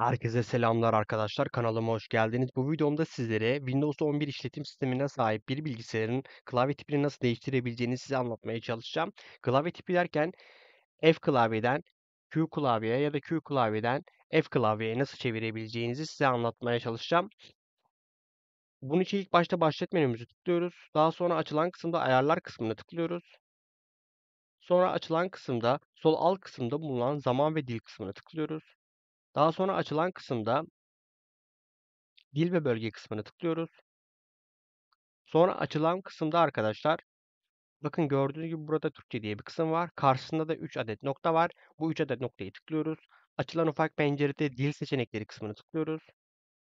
Herkese selamlar arkadaşlar. Kanalıma hoş geldiniz. Bu videomda sizlere Windows 11 işletim sistemine sahip bir bilgisayarın klavye tipini nasıl değiştirebileceğini size anlatmaya çalışacağım. Klavye tipi derken F klavyeden Q klavyeye ya da Q klavyeden F klavyeye nasıl çevirebileceğinizi size anlatmaya çalışacağım. Bunun için ilk başta başlat menümüzü tıklıyoruz. Daha sonra açılan kısımda ayarlar kısmına tıklıyoruz. Sonra açılan kısımda sol alt kısımda bulunan zaman ve dil kısmına tıklıyoruz. Daha sonra açılan kısımda dil ve bölge kısmını tıklıyoruz. Sonra açılan kısımda arkadaşlar bakın gördüğünüz gibi burada Türkçe diye bir kısım var. Karşısında da 3 adet nokta var. Bu 3 adet noktayı tıklıyoruz. Açılan ufak pencerede dil seçenekleri kısmını tıklıyoruz.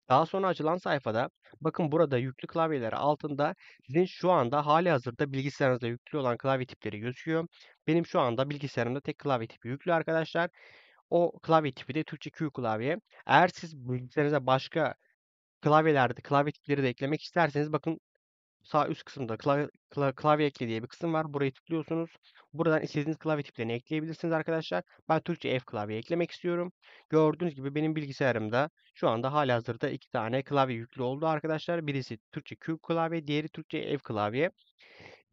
Daha sonra açılan sayfada bakın burada yüklü klavyeleri altında sizin şu anda hali hazırda bilgisayarınızda yüklü olan klavye tipleri gözüküyor. Benim şu anda bilgisayarımda tek klavye tipi yüklü arkadaşlar o klavye tipi de Türkçe Q klavye. Eğer siz bilgisayarınıza başka klavyelerde klavye tipleri de eklemek isterseniz bakın sağ üst kısımda klavye, klavye ekle diye bir kısım var. Burayı tıklıyorsunuz. Buradan istediğiniz klavye tiplerini ekleyebilirsiniz arkadaşlar. Ben Türkçe F klavye eklemek istiyorum. Gördüğünüz gibi benim bilgisayarımda şu anda halihazırda iki tane klavye yüklü oldu arkadaşlar. Birisi Türkçe Q klavye, diğeri Türkçe F klavye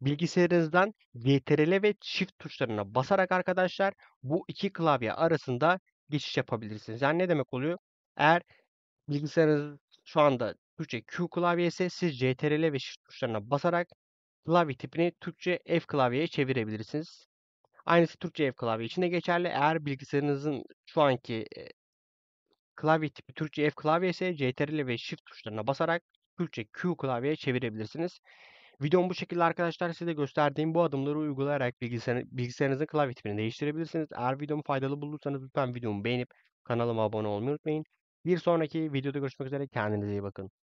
bilgisayarınızdan Ctrl ve Shift tuşlarına basarak arkadaşlar bu iki klavye arasında geçiş yapabilirsiniz. Yani ne demek oluyor? Eğer bilgisayarınız şu anda Türkçe Q klavyesi siz Ctrl ve Shift tuşlarına basarak klavye tipini Türkçe F klavyeye çevirebilirsiniz. Aynısı Türkçe F klavye için de geçerli. Eğer bilgisayarınızın şu anki e, klavye tipi Türkçe F klavyesi Ctrl ve Shift tuşlarına basarak Türkçe Q klavyeye çevirebilirsiniz. Videom bu şekilde arkadaşlar. Size gösterdiğim bu adımları uygulayarak bilgisayarınızın klavye tipini değiştirebilirsiniz. Eğer videomu faydalı bulursanız lütfen videomu beğenip kanalıma abone olmayı unutmayın. Bir sonraki videoda görüşmek üzere. Kendinize iyi bakın.